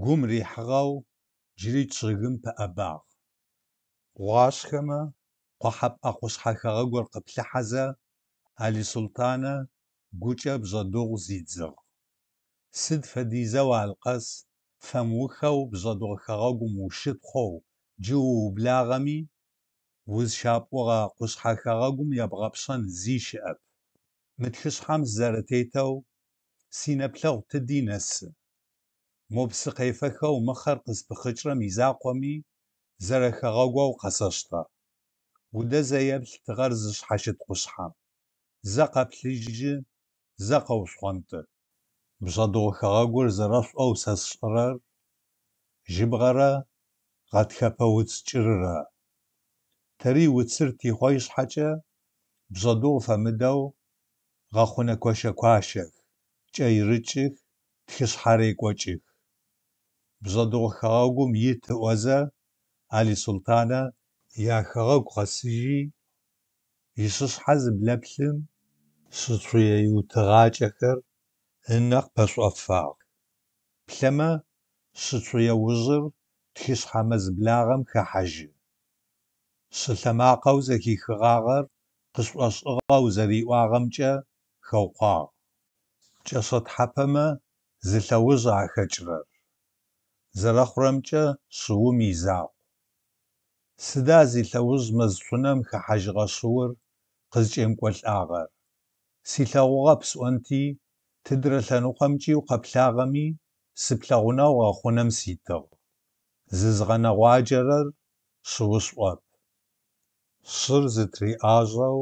قوم ريحغاو جري تشغم بأباغ واشخما قحب أخوش حكاغو القبل حزا علي سلطانة قوشا بجدوغ زيدزغ سد فديزا والقص فموخاو بجدوغ خاغو موشد خو جو بلاغمي وز شاب وغا قوش حكاغو يبغبشان زي شئب متخش حام زارتيتو سينبلاغ تدي نسه مو بسقيفخه ومخر قز بخجرة ميزاقومي زرخ غوغو وقصشتا وده زيب تغرزش حشد قشحام زقا بليجي زقا وشخونت بجدو خغاقور زرف أو سسرر جبغرا غتخبا وتسجررا تري وتسرتي خويش حاجة بجدو فمدو غاخونا كوشا كواشخ جاي رجخ تخش حريك وجخ بزدو خاغو ميت وزا علي سلطانا يا خاغو قسجي يسوس حزب لبلم سطرية يوتغاجكر إنك بس أفاق بلما سطرية وزر تخيص حمز بلاغم كحجي سلما قوزة كي خغاغر قس أصغا وزري واغمجا خوقا جسد حبما زلوزا خجرر зэрыхъурэмкӏэ, шыум и закъу. Сыда зи лъэужь мэз шӏуным хыхьэжьыгъэ-шыур къызкӏемыкӏолӏагъэр? Си лъагъугъэ псӏонти, тыдрэ лъэныкъуэмкӏи укъэплъагъэми, сыплъэгъунэгъу гъэхъунэм ситыгъ. Зызгъэнэгъуаджэрэр шыушӏоп. Шыр зытриӏащӏэу,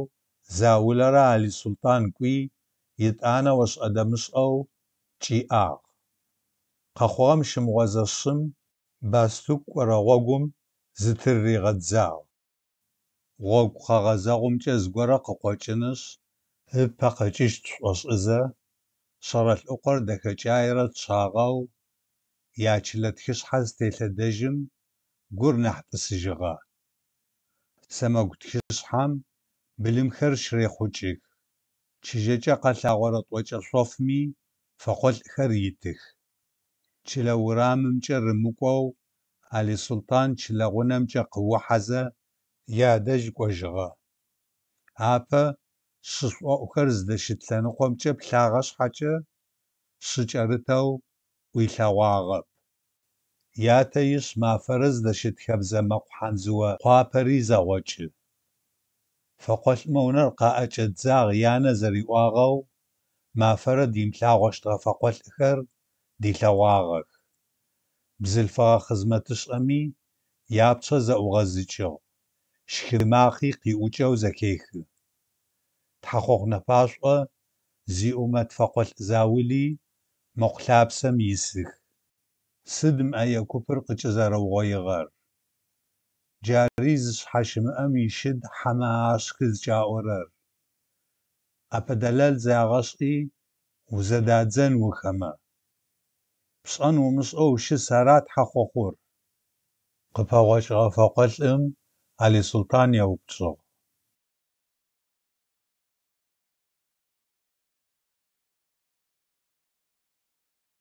заулэрэ Алисулӏтӏан Кӏуи итӏанэ уэщӏэдэмыщӏэу кӏиӏагъ. къэхъуам щымыгъуэзэщӏым Бостукъуэрэ гъуэгум зытырригъэдзагъ. Гъуэгу къэгъэзэгъуэмкӏэ зыгуэр къыкъуэкӏынущ, ыпэ къэкӏыжт щӏэщӏэзэ, щэрэлъ ӏукъуэр дахэкӏаерэ тщагъэу, я чылэ тхыщхьэр зэтелъэдэжым гур нэхъ тӏысыжыгъэ. Сэмэгу тхыщхьэм былымхэр щрехъукӏых, чыжьэкӏэ къэлъагъуэрэ тӏуэкӏэ щӏэфми, фэкъуэлӏхэр итых. чылэ урамымкӏэ рымыкӏуэу Алисулътӏан чылэ гъунэмкӏэ къыухьэзэ ядэжь кӏуэжыгъэ. Апэ шы шӏоӏухэр здэщыт лъэныкъуэмкӏэ плъагъэ щхьэкӏэ шы кӏэрытэу ӏуилъэгъуагъэп. Ятэ ищӏ мafэрэ здэщыт хабзэ мэкъу хьэндзыуэ кхъуапэри зэгъуэкӏы. Фэкъуэлӏмэ унэр къаӏэкӏэдзагъ янэ зэриӏуагъэу, мафэрэ димылъагъущтыгъэ фэкъуэлӏхэр دیکەواغک بزلفا خزمەتش ئەمی یاپچە زەوغەزیچێڵ شکرماخی قیئوچە و زەکێخی تحقق نەپاشە زی ئومەت فەقەل زاولی مەقلابسەم ییسخ سدم ئەیە کوپر قچەزەرەوغۆی غەر جاريز حشم أمي شد حماش كز جاورر أبدلال زاغشقي وزداد زن وخما пшӏэнумышӏэ ущысэрат хьакъохъур, - къыпэгъокӏыгъэ фэкъолӏым Алисултан еупчӏыгъ.